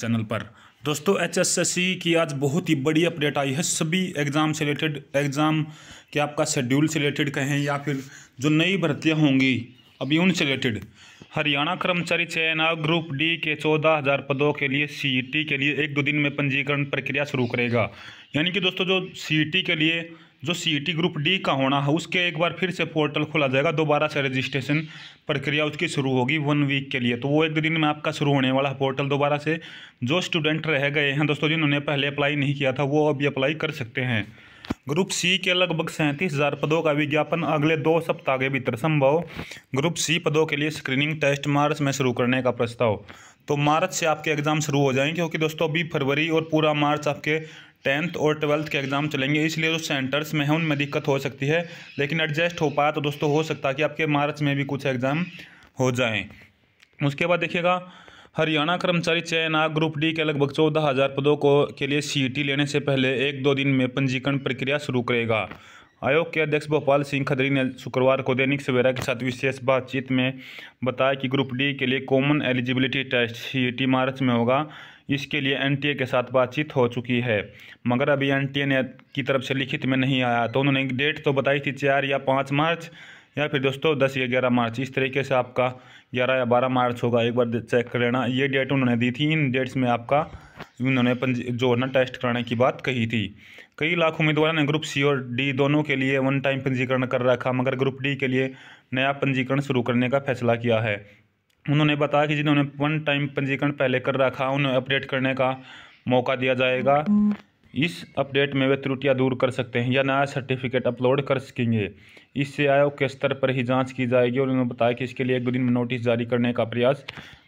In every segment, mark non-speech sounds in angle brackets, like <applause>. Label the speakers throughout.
Speaker 1: channel पर दोस्तों HSSC की आज बहुत ही बड़ी अपडेट आई है सभी एग्ज़ाम से रिलेटेड एग्ज़ाम के आपका शेड्यूल से रिलेटेड कहें या फिर जो नई भर्तियां होंगी अभी उनसे रिलेटेड हरियाणा कर्मचारी चयन आयोग ग्रुप डी के चौदह हज़ार पदों के लिए सीईटी e के लिए एक दो दिन में पंजीकरण प्रक्रिया शुरू करेगा यानी कि दोस्तों जो सी e के लिए जो सी ग्रुप डी का होना है उसके एक बार फिर से पोर्टल खोला जाएगा दोबारा से रजिस्ट्रेशन प्रक्रिया उसकी शुरू होगी वन वीक के लिए तो वो एक दिन में आपका शुरू होने वाला है पोर्टल दोबारा से जो स्टूडेंट रह गए हैं दोस्तों जिन्होंने पहले अप्लाई नहीं किया था वो अभी अप्लाई कर सकते हैं ग्रुप सी के लगभग सैंतीस हज़ार पदों का विज्ञापन अगले दो सप्ताह के भीतर संभव ग्रुप सी पदों के लिए स्क्रीनिंग टेस्ट मार्च में शुरू करने का प्रस्ताव तो मार्च से आपके एग्ज़ाम शुरू हो जाएंगे क्योंकि दोस्तों अभी फरवरी और पूरा मार्च आपके टेंथ और ट्वेल्थ के एग्ज़ाम चलेंगे इसलिए जो सेंटर्स में हैं उनमें दिक्कत हो सकती है लेकिन एडजस्ट हो पाया तो दोस्तों हो सकता है कि आपके मार्च में भी कुछ एग्ज़ाम हो जाएँ उसके बाद देखिएगा हरियाणा कर्मचारी चयन आयोग ग्रुप डी के लगभग चौदह हज़ार पदों को के लिए सीटी लेने से पहले एक दो दिन में पंजीकरण प्रक्रिया शुरू करेगा आयोग के अध्यक्ष भोपाल सिंह खदरी ने शुक्रवार को दैनिक सवेरा के साथ विशेष बातचीत में बताया कि ग्रुप डी के लिए common eligibility test CET March में होगा इसके लिए एन के साथ बातचीत हो चुकी है मगर अभी एन ने की तरफ से लिखित में नहीं आया तो उन्होंने डेट तो बताई थी चार या पाँच मार्च या फिर दोस्तों दस या ग्यारह मार्च इस तरीके से आपका ग्यारह या बारह मार्च होगा एक बार चेक कर लेना ये डेट उन्होंने दी थी इन डेट्स में आपका उन्होंने ना टेस्ट कराने की बात कही थी कई लाख उम्मीदवारों ने ग्रुप सी और डी दोनों के लिए वन टाइम पंजीकरण कर रखा मगर ग्रुप डी के लिए नया पंजीकरण शुरू करने का फैसला किया है उन्होंने बताया कि जिन्होंने वन टाइम पंजीकरण पहले कर रखा उन्हें अपडेट करने का मौका दिया जाएगा इस अपडेट में वे त्रुटियां दूर कर सकते हैं या नया सर्टिफिकेट अपलोड कर सकेंगे इससे आयोग के स्तर पर ही जांच की जाएगी और उन्होंने बताया कि इसके लिए एक दो दिन में नोटिस जारी करने का प्रयास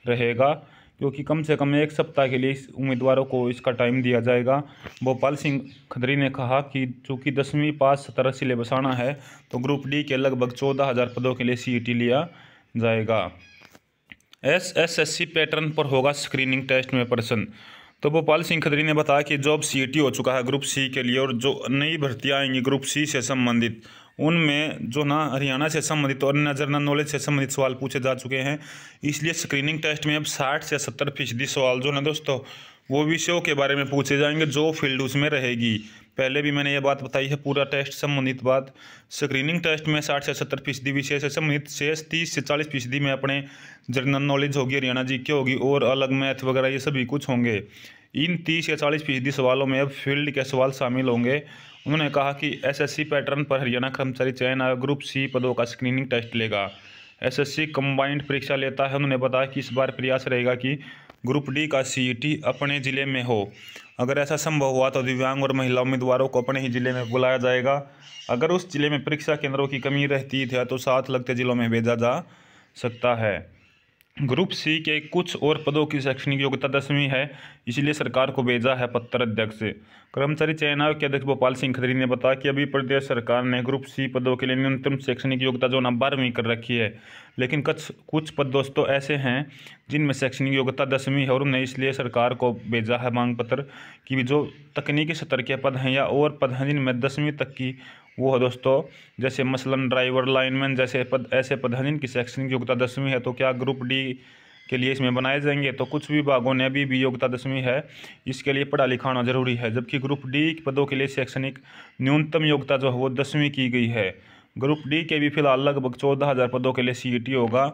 Speaker 1: रहेगा क्योंकि कम से कम एक सप्ताह के लिए इस उम्मीदवारों को इसका टाइम दिया जाएगा भोपाल सिंह खदरी ने कहा कि चूँकि दसवीं पास सत्रह सिलेबस आना है तो ग्रुप डी के लगभग चौदह हज़ार पदों के लिए सी लिया जाएगा S S S C pattern पर होगा स्क्रीनिंग टेस्ट में प्रश्न तो भोपाल सिंह खदरी ने बताया कि जो अब सी हो चुका है ग्रुप सी के लिए और जो नई भर्तियाँ आएंगी ग्रुप सी से संबंधित उनमें जो ना हरियाणा से संबंधित और अन्य जनरल नॉलेज से संबंधित सवाल पूछे जा चुके हैं इसलिए स्क्रीनिंग टेस्ट में अब साठ से सत्तर फीसदी सवाल जो ना दोस्तों वो विषयों के बारे में पूछे जाएंगे जो फील्ड उसमें रहेगी पहले भी मैंने ये बात बताई है पूरा टेस्ट संबंधित बात स्क्रीनिंग टेस्ट में साठ से सत्तर फीसदी विषय से संबंधित शेष तीस से चालीस फीसदी में अपने जनरल नॉलेज होगी हरियाणा जी के होगी और अलग मैथ वगैरह ये सभी कुछ होंगे इन तीस या चालीस फीसदी सवालों में अब फील्ड के सवाल शामिल होंगे उन्होंने कहा कि एस पैटर्न पर हरियाणा कर्मचारी चयन आयोग ग्रुप सी पदों का स्क्रीनिंग टेस्ट लेगा एस कंबाइंड परीक्षा लेता है उन्होंने बताया कि इस बार प्रयास रहेगा कि ग्रुप डी का सीईटी अपने ज़िले में हो अगर ऐसा संभव हुआ तो दिव्यांग और महिला उम्मीदवारों को अपने ही ज़िले में बुलाया जाएगा अगर उस ज़िले में परीक्षा केंद्रों की कमी रहती है तो साथ लगते ज़िलों में भेजा जा सकता है ग्रुप सी के कुछ और पदों की शैक्षणिक योग्यता दसवीं है इसलिए सरकार को भेजा है पत्र अध्यक्ष कर्मचारी चयन आयोग के अध्यक्ष भोपाल सिंह खतरी ने बताया कि अभी प्रदेश सरकार ने ग्रुप सी पदों के लिए न्यूनतम शैक्षणिक योग्यता जो ना बारहवीं कर रखी है लेकिन कुछ कुछ पद दोस्तों तो ऐसे हैं जिनमें शैक्षणिक योग्यता दसवीं है और उन्हें इसलिए सरकार को भेजा है मांग पत्र कि जो तकनीकी स्तर के पद हैं या और पद हैं जिनमें दसवीं तक की वो है दोस्तों जैसे मसलन ड्राइवर लाइनमैन जैसे पद ऐसे पद हैं जिनकी शैक्षणिक योग्यता दसवीं है तो क्या ग्रुप डी के लिए इसमें बनाए जाएंगे तो कुछ विभागों ने अभी भी योग्यता दसवीं है इसके लिए पढ़ा लिखा होना जरूरी है जबकि ग्रुप डी पदों के लिए शैक्षणिक न्यूनतम योग्यता जो है वो दसवीं की गई है ग्रुप डी के भी फिलहाल लगभग चौदह हज़ार पदों के लिए सी e होगा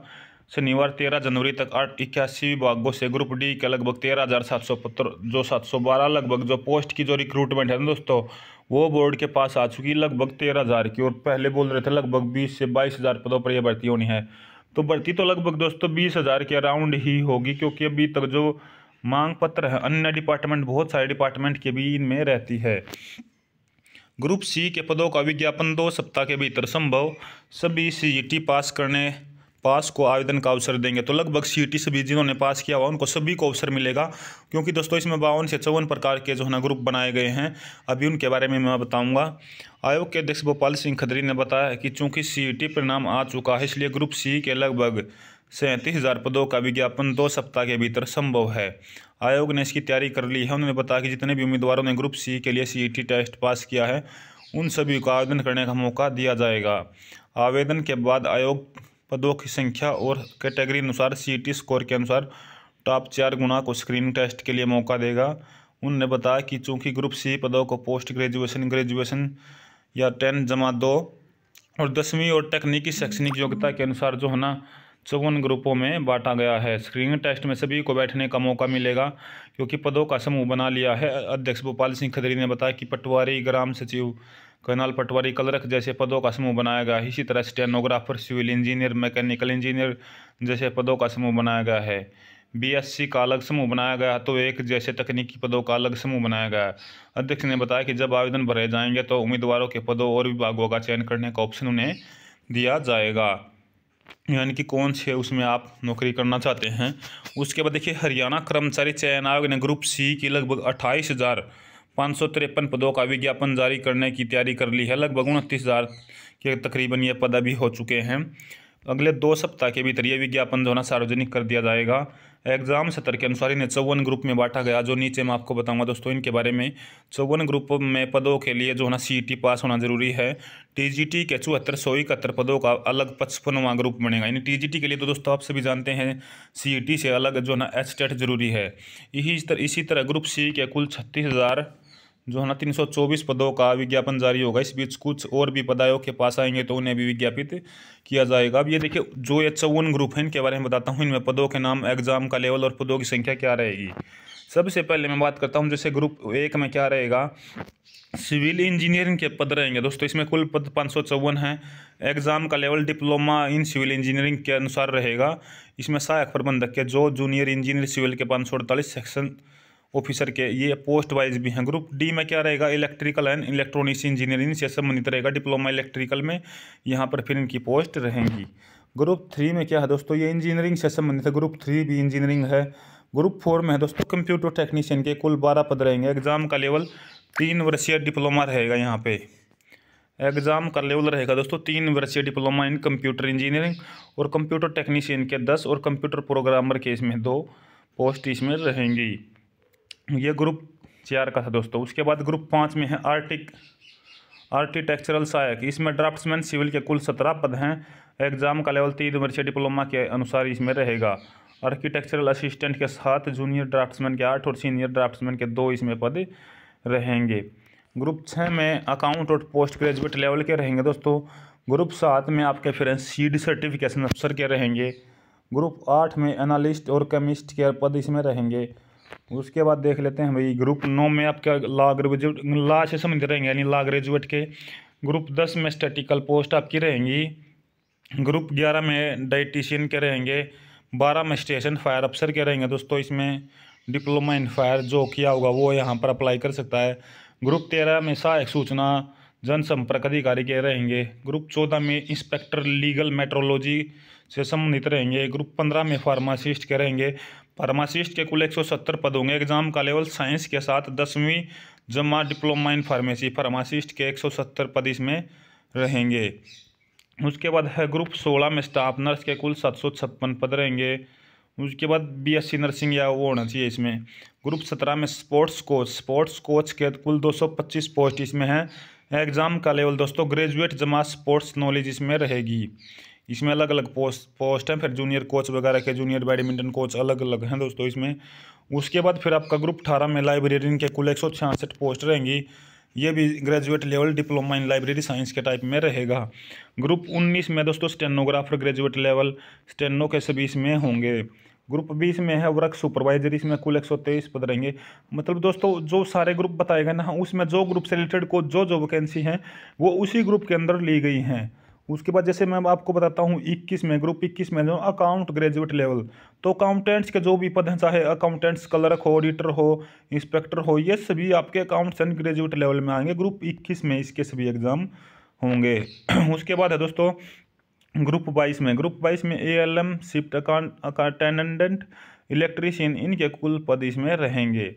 Speaker 1: शनिवार तेरह जनवरी तक आठ इक्यासी विभागों से ग्रुप डी के लगभग तेरह हज़ार सात सौ पत्र जो सात सौ बारह लगभग जो पोस्ट की जो रिक्रूटमेंट है ना दोस्तों वो बोर्ड के पास आ चुकी है लगभग तेरह हज़ार की और पहले बोल रहे थे लगभग बीस से बाईस हज़ार पदों पर यह भर्ती होनी है तो भर्ती तो लगभग दोस्तों बीस हज़ार के अराउंड ही होगी क्योंकि अभी तक जो मांग पत्र है अन्य डिपार्टमेंट बहुत सारे डिपार्टमेंट के भी इनमें रहती है ग्रुप सी के पदों का विज्ञापन दो सप्ताह के भीतर संभव सभी सी पास करने पास को आवेदन का अवसर देंगे तो लगभग सी e सभी जिन्होंने पास किया हुआ उनको सभी को अवसर मिलेगा क्योंकि दोस्तों इसमें बावन से चौवन प्रकार के जो है ना ग्रुप बनाए गए हैं अभी उनके बारे में मैं बताऊंगा आयोग के अध्यक्ष भोपाल सिंह खदरी ने बताया कि चूंकि सी e परिणाम आ चुका है इसलिए ग्रुप सी के लगभग सैंतीस हज़ार पदों का विज्ञापन दो सप्ताह के भीतर संभव है आयोग ने इसकी तैयारी कर ली है उन्होंने बताया कि जितने भी उम्मीदवारों ने ग्रुप सी के लिए सी e टेस्ट पास किया है उन सभी को आवेदन करने का मौका दिया जाएगा आवेदन के बाद आयोग पदों की संख्या और कैटेगरी अनुसार सीटी स्कोर के अनुसार टॉप चार गुना को स्क्रीनिंग टेस्ट के लिए मौका देगा उनने बताया कि चूंकि ग्रुप सी पदों को पोस्ट ग्रेजुएशन ग्रेजुएशन या टेन जमा दो और दसवीं और तकनीकी शैक्षणिक योग्यता के अनुसार जो है ना चौवन ग्रुपों में बांटा गया है स्क्रीनिंग टेस्ट में सभी को बैठने का मौका मिलेगा क्योंकि पदों का समूह बना लिया है अध्यक्ष भोपाल सिंह खदरी ने बताया कि पटवारी ग्राम सचिव कैनाल पटवारी कलरक जैसे पदों का समूह बनाया गया है इसी तरह stenographer civil engineer mechanical engineer जैसे पदों का समूह बनाया गया है बीएससी का अलग समूह बनाया गया तो एक जैसे तकनीकी पदों का अलग समूह बनाया गया अध्यक्ष ने बताया कि जब आवेदन भरे जाएंगे तो उम्मीदवारों के पदों और विभागों का चयन करने का ऑप्शन उन्हें दिया जाएगा यानी कि कौन से उसमें आप नौकरी करना चाहते हैं उसके बाद देखिए हरियाणा कर्मचारी चयन आयोग ने ग्रुप सी की लगभग अट्ठाईस हज़ार पाँच सौ तिरपन पदों का विज्ञापन जारी करने की तैयारी कर ली है लगभग उनतीस हज़ार के तकरीबन ये पद अभी हो चुके हैं अगले दो सप्ताह के भीतर यह विज्ञापन जो है सार्वजनिक कर दिया जाएगा एग्ज़ाम सत्र के अनुसार इन्हें चौवन ग्रुप में बांटा गया जो नीचे मैं आपको बताऊंगा दोस्तों इनके बारे में चौवन ग्रुप में पदों के लिए जो है ना सी पास होना जरूरी है टीजीटी के चौहत्तर सौ इकहत्तर पदों का अलग पचपनवा ग्रुप बनेगा यानी टीजीटी के लिए तो दोस्तों आप सभी जानते हैं सी से अलग जो है ना एच टेट जरूरी है इसी तरह इसी तरह ग्रुप सी के कुल छत्तीस हज़ार जो है ना 324 पदों का विज्ञापन जारी होगा इस बीच कुछ और भी पदायों के पास आएंगे तो उन्हें भी विज्ञापित किया जाएगा अब ये देखिए जो ये चौवन ग्रुप हैं इनके बारे में बताता हूँ इनमें पदों के नाम एग्जाम का लेवल और पदों की संख्या क्या रहेगी सबसे पहले मैं बात करता हूँ जैसे ग्रुप एक में क्या रहेगा सिविल इंजीनियरिंग के पद रहेंगे दोस्तों इसमें कुल पद पाँच सौ चौवन हैं एग्ज़ाम का level diploma in civil engineering के अनुसार रहेगा इसमें सहायक प्रबंधक के जो जूनियर इंजीनियर सिविल के पाँच सौ अड़तालीस सेक्शन ऑफिसर के ये पोस्ट वाइज भी हैं ग्रुप डी में क्या रहेगा इलेक्ट्रिकल एंड इलेक्ट्रॉनिक्स इंजीनियरिंग से संबंधित रहेगा डिप्लोमा इलेक्ट्रिकल में यहाँ पर फिर इनकी पोस्ट रहेंगी ग्रुप थ्री में क्या है दोस्तों ये इंजीनियरिंग से संबंधित है ग्रुप थ्री भी इंजीनियरिंग है ग्रुप फोर में है दोस्तों कंप्यूटर टेक्नीशियन के कुल बारह पद रहेंगे एग्ज़ाम का लेवल तीन वर्षीय डिप्लोमा रहेगा यहाँ पे एग्ज़ाम का लेवल रहेगा दोस्तों तीन वर्षीय डिप्लोमा इन कंप्यूटर इंजीनियरिंग और कंप्यूटर टेक्नीशियन के दस और कंप्यूटर प्रोग्रामर के इसमें दो पोस्ट इसमें रहेंगी ये ग्रुप चार का था दोस्तों उसके बाद ग्रुप पाँच में है आर्टिक आर्टिटेक्चरल सहायक इसमें ड्राफ्ट्समैन सिविल के कुल सत्रह पद हैं एग्ज़ाम का लेवल तीन वर्षीय डिप्लोमा के अनुसार इसमें रहेगा आर्किटेक्चरल असिस्टेंट के साथ जूनियर ड्राफ्ट्समैन के आठ और सीनियर ड्राफ्ट्समैन के दो इसमें पद रहेंगे ग्रुप छः में अकाउंट और पोस्ट ग्रेजुएट लेवल के रहेंगे दोस्तों ग्रुप सात में आपके फिर सीड सर्टिफिकेशन अफसर के रहेंगे ग्रुप आठ में एनालिस्ट और केमिस्ट के पद इसमें रहेंगे उसके बाद देख लेते हैं भाई ग्रुप नौ में आप क्या ग्रेजुएट ला से संबंधित रहेंगे यानी ला ग्रेजुएट के ग्रुप दस में स्टेटिकल पोस्ट आपकी रहेंगी ग्रुप ग्यारह में डाइटिशियन के रहेंगे बारह में स्टेशन फायर अफसर के रहेंगे दोस्तों इसमें डिप्लोमा इन फायर जो किया होगा वो यहाँ पर अप्लाई कर सकता है ग्रुप तेरह में सहायक सूचना जनसंपर्क अधिकारी के रहेंगे ग्रुप चौदह में इंस्पेक्टर लीगल मेट्रोलॉजी से संबंधित रहेंगे ग्रुप पंद्रह में फार्मासिस्ट के रहेंगे फार्मासिस्ट के कुल 170 पद होंगे एग्जाम का लेवल साइंस के साथ दसवीं जमा डिप्लोमा इन फार्मेसी फार्मासिस्ट के 170 पद इसमें रहेंगे उसके बाद है ग्रुप सोलह में स्टाफ नर्स के कुल सात सौ छप्पन पद रहेंगे उसके बाद बीएससी नर्सिंग या वो होना चाहिए इसमें ग्रुप सत्रह में स्पोर्ट्स कोच स्पोर्ट्स कोच के कुल दो सौ पच्चीस पोस्ट इसमें हैं एग्ज़ाम का लेवल दोस्तों ग्रेजुएट जमा स्पोर्ट्स नॉलेज इसमें रहेगी इसमें अलग अलग पोस्ट पोस्ट हैं फिर जूनियर कोच वगैरह के जूनियर बैडमिंटन कोच अलग अलग हैं दोस्तों इसमें उसके बाद फिर आपका ग्रुप अठारह में लाइब्रेरियन के कुल एक पोस्ट रहेंगी ये भी graduate level diploma in library science के टाइप में रहेगा ग्रुप 19 में दोस्तों स्टेनोग्राफर ग्रेजुएट लेवल स्टेनो के सभी इसमें होंगे ग्रुप बीस में है वर्क सुपरवाइजर इसमें कुल एक सौ तेईस पद रहेंगे मतलब दोस्तों जो सारे ग्रुप बताए गए ना उसमें जो ग्रुप से रिलेटेड को जो जो वैकेंसी हैं वो उसी ग्रुप के अंदर ली गई हैं उसके बाद जैसे मैं आपको बताता हूँ इक्कीस में ग्रुप इक्कीस में अकाउंट ग्रेजुएट लेवल तो अकाउंटेंट्स के जो भी पद हैं चाहे अकाउंटेंट्स क्लर्क हो ऑडिटर हो इंस्पेक्टर हो ये सभी आपके अकाउंट्स एंड ग्रेजुएट लेवल में आएंगे ग्रुप इक्कीस में इसके सभी एग्ज़ाम होंगे <clears throat> उसके बाद है दोस्तों ग्रुप बाईस में ग्रुप बाईस में A L M shift accountant electrician इनके कुल पद इसमें रहेंगे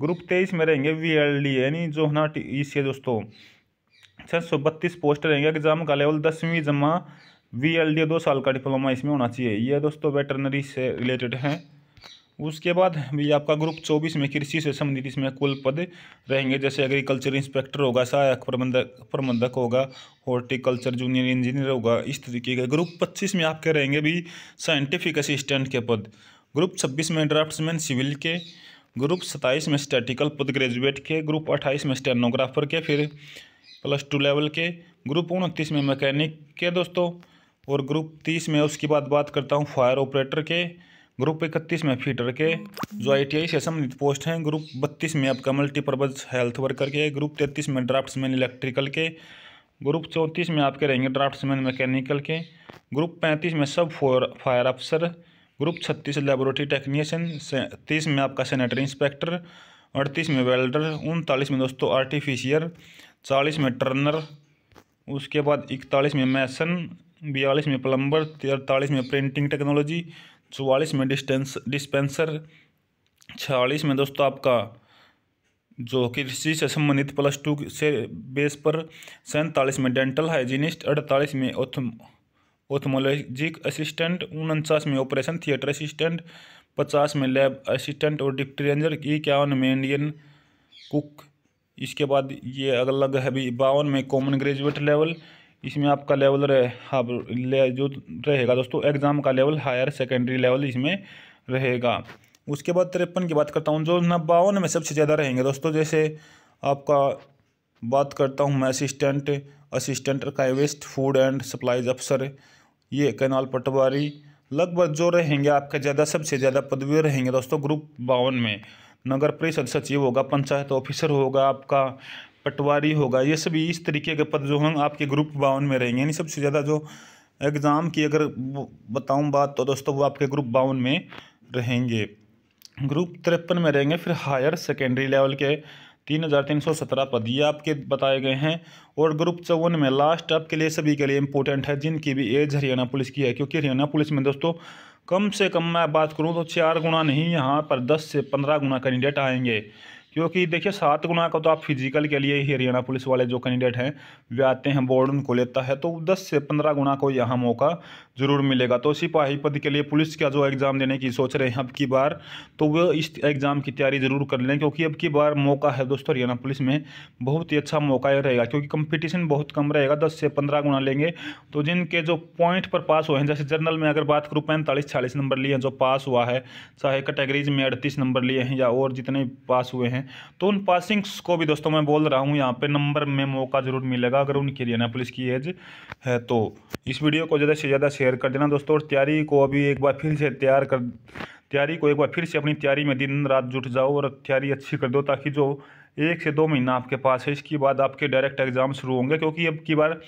Speaker 1: ग्रुप तेईस में रहेंगे वी एल डी यानी जो है ना इसके e दोस्तों छः सौ बत्तीस पोस्ट रहेंगे एग्जाम का लेवल दसवीं जमा वी एल डी दो साल का डिप्लोमा इसमें होना चाहिए यह दोस्तों वेटरनरी से रिलेटेड है उसके बाद भी आपका ग्रुप चौबीस में कृषि से संबंधित इसमें कुल पद रहेंगे जैसे एग्रीकल्चर इंस्पेक्टर होगा सहायक प्रबंधक प्रबंधक होगा हॉर्टिकल्चर जूनियर इंजीनियर होगा इस तरीके के ग्रुप पच्चीस में आपके रहेंगे भी साइंटिफिक असिस्टेंट के पद ग्रुप छब्बीस में ड्राफ्ट्समैन सिविल के ग्रुप सत्ताईस में स्टैटिकल पद ग्रेजुएट के ग्रुप अट्ठाईस में स्टेनोग्राफर के फिर प्लस टू लेवल के ग्रुप उनतीस में मैकेनिक के दोस्तों और ग्रुप तीस में उसके बाद बात करता हूँ फायर ऑपरेटर के ग्रुप इकतीस में फीटर के जो आई से संबंधित पोस्ट हैं ग्रुप बत्तीस में आपका मल्टीपर्पज़ हेल्थ वर्कर के ग्रुप तैंतीस में ड्राफ्ट्समैन इलेक्ट्रिकल के ग्रुप चौंतीस में आपके रहेंगे ड्राफ्ट्समैन मैकेनिकल के ग्रुप पैंतीस में सब फोर फायर अफसर ग्रुप छत्तीस लेबोरेटरी टेक्नीशियन तीस में आपका सैनिटरी इंस्पेक्टर अड़तीस में वेल्डर उनतालीस में दोस्तों आर्टिफिशियर चालीस में टर्नर उसके बाद इकतालीस में मैसन बयालीस में प्लम्बर तिरतालीस में प्रिंटिंग टेक्नोलॉजी चौवालीस में डिस्टेंस डिस्पेंसर छियालीस में दोस्तों आपका जो कृषि से संबंधित प्लस टू से बेस पर सैंतालीस में डेंटल हाइजीनिस्ट अड़तालीस में ओथमोलॉजिक असिस्टेंट उनचास में ऑपरेशन थिएटर असिस्टेंट पचास में लैब असिस्टेंट और डिप्टी रेंजर इक्यावन में इंडियन कुक इसके बाद ये अलग है अभी बावन में कॉमन ग्रेजुएट लेवल इसमें आपका लेवल रहे हाँ ले, जो रहेगा दोस्तों एग्ज़ाम का लेवल हायर सेकेंडरी लेवल इसमें रहेगा उसके बाद तिरपन की बात करता हूँ जो ना बावन में सबसे ज़्यादा रहेंगे दोस्तों जैसे आपका बात करता हूँ मैं assistant assistant archivist food and supplies अफसर ये कैनाल पटवारी लगभग जो रहेंगे आपके ज़्यादा सबसे ज़्यादा पदवी रहेंगे दोस्तों ग्रुप बावन में नगर परिषद सचिव होगा पंचायत ऑफिसर होगा आपका पटवारी होगा ये सभी इस तरीके के पद जो हैं आपके ग्रुप बावन में रहेंगे यानी सबसे ज़्यादा जो एग्ज़ाम की अगर बताऊं बात तो दोस्तों वो आपके ग्रुप बावन में रहेंगे ग्रुप तिरपन में रहेंगे फिर हायर सेकेंडरी लेवल के तीन हज़ार तीन सौ सत्रह पद ये आपके बताए गए हैं और ग्रुप चौवन में लास्ट आपके लिए सभी के लिए इम्पोर्टेंट है जिनकी भी एज हरियाणा पुलिस की है क्योंकि हरियाणा पुलिस में दोस्तों कम से कम मैं बात करूँ तो चार गुना नहीं यहाँ पर दस से पंद्रह गुना कैंडिडेट आएंगे क्योंकि देखिए सात गुना का तो आप फिजिकल के लिए ही हरियाणा पुलिस वाले जो कैंडिडेट हैं वे आते हैं बोर्ड उनको लेता है तो दस से पंद्रह गुना को यहाँ मौका ज़रूर मिलेगा तो सिपाही पद के लिए पुलिस का जो एग्ज़ाम देने की सोच रहे हैं अब की बार तो वह इस एग्ज़ाम की तैयारी ज़रूर कर लें क्योंकि अब की बार मौका है दोस्तों हरियाणा पुलिस में बहुत ही अच्छा मौका रहेगा क्योंकि कंपटीशन बहुत कम रहेगा दस से पंद्रह गुना लेंगे तो जिनके जो पॉइंट पर पास हुए हैं जैसे जर्नल में अगर बात करूँ पैंतालीस छियालीस नंबर लिए हैं जो पास हुआ है चाहे कैटेगरीज में अड़तीस नंबर लिए हैं या और जितने पास हुए हैं तो उन पासिंग्स को भी दोस्तों मैं बोल रहा हूँ यहाँ पर नंबर में मौका ज़रूर मिलेगा अगर उनकी हरियाणा पुलिस की एज है तो इस वीडियो को ज़्यादा से ज़्यादा शेयर शेयर कर देना दोस्तों और तैयारी को अभी एक बार फिर से तैयार कर तैयारी को एक बार फिर से अपनी तैयारी में दिन रात जुट जाओ और तैयारी अच्छी कर दो ताकि जो एक से दो महीना आपके पास है इसके बाद आपके डायरेक्ट एग्ज़ाम शुरू होंगे क्योंकि अब की बार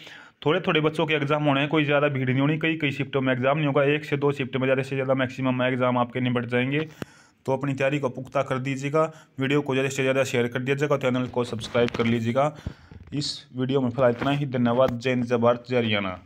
Speaker 1: थोड़े थोड़े बच्चों के एग्ज़ाम होने हैं कोई ज़्यादा भीड़ नहीं होनी कई कई शिफ्टों में एग्ज़ाम नहीं होगा एक से दो शिफ्ट में ज़्यादा से ज़्यादा मैक्सिमम एग्ज़ाम आपके निपट जाएंगे तो अपनी तैयारी को पुख्ता कर दीजिएगा वीडियो को ज़्यादा से ज़्यादा शेयर कर दीजिएगा चैनल को सब्सक्राइब कर लीजिएगा इस वीडियो में फिलहाल इतना ही धन्यवाद जय हिंद जय भारत जय हरियाणा